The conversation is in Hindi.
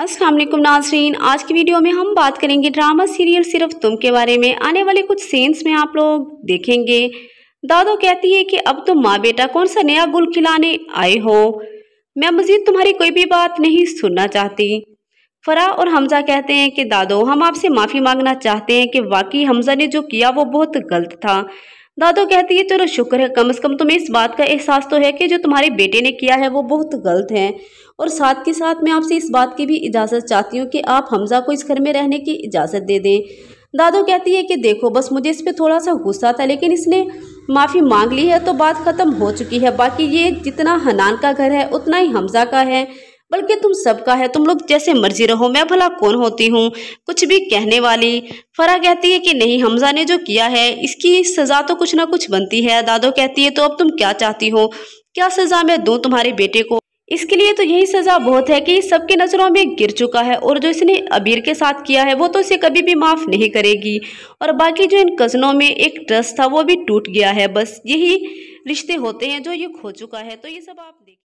अस्सलाम वालेकुम नाजरीन आज की वीडियो में हम बात करेंगे ड्रामा सीरियल सिर्फ तुम के बारे में आने वाले कुछ सीन्स में आप लोग देखेंगे दादो कहती है कि अब तुम तो माँ बेटा कौन सा नया गुल खिलाने आए हो मैं मज़ीद तुम्हारी कोई भी बात नहीं सुनना चाहती फरा और हमज़ा कहते हैं कि दादो हम आपसे माफ़ी मांगना चाहते हैं कि वाकई हमज़ा ने जो किया वो बहुत गलत था दादो कहती है चलो शुक्र है कम से कम तुम्हें इस बात का एहसास तो है कि जो तुम्हारे बेटे ने किया है वो बहुत गलत है और साथ के साथ मैं आपसे इस बात की भी इजाज़त चाहती हूँ कि आप हमज़ा को इस घर में रहने की इजाज़त दे दें दादो कहती है कि देखो बस मुझे इस पर थोड़ा सा गुस्सा था लेकिन इसने माफ़ी मांग ली है तो बात ख़त्म हो चुकी है बाकी ये जितना हनान का घर है उतना ही हमज़ा का है बल्कि तुम सबका है तुम लोग जैसे मर्जी रहो मैं भला कौन होती हूँ कुछ भी कहने वाली फरा कहती है कि नहीं हमजा ने जो किया है इसकी सज़ा तो कुछ ना कुछ बनती है दादो कहती है तो अब तुम क्या चाहती हो क्या सज़ा मैं दूँ तुम्हारे बेटे को इसके लिए तो यही सज़ा बहुत है कि सबकी नज़रों में गिर चुका है और जो इसने अबीर के साथ किया है वो तो इसे कभी भी माफ़ नहीं करेगी और बाकी जो इन कज़नों में एक ट्रस्ट था वो भी टूट गया है बस यही रिश्ते होते हैं जो ये खो चुका है तो ये सब आप देख